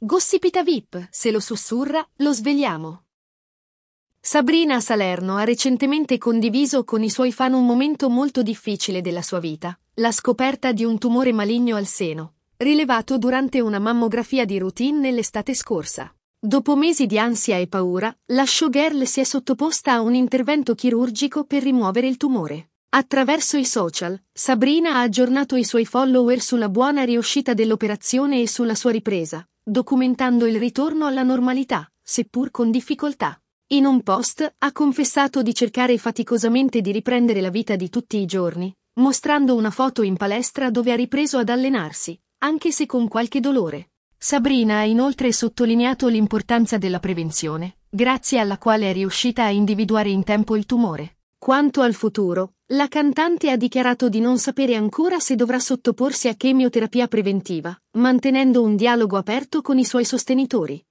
Gossipita VIP, se lo sussurra, lo svegliamo. Sabrina Salerno ha recentemente condiviso con i suoi fan un momento molto difficile della sua vita, la scoperta di un tumore maligno al seno, rilevato durante una mammografia di routine nell'estate scorsa. Dopo mesi di ansia e paura, la showgirl si è sottoposta a un intervento chirurgico per rimuovere il tumore. Attraverso i social, Sabrina ha aggiornato i suoi follower sulla buona riuscita dell'operazione e sulla sua ripresa, documentando il ritorno alla normalità, seppur con difficoltà. In un post ha confessato di cercare faticosamente di riprendere la vita di tutti i giorni, mostrando una foto in palestra dove ha ripreso ad allenarsi, anche se con qualche dolore. Sabrina ha inoltre sottolineato l'importanza della prevenzione, grazie alla quale è riuscita a individuare in tempo il tumore. Quanto al futuro, la cantante ha dichiarato di non sapere ancora se dovrà sottoporsi a chemioterapia preventiva, mantenendo un dialogo aperto con i suoi sostenitori.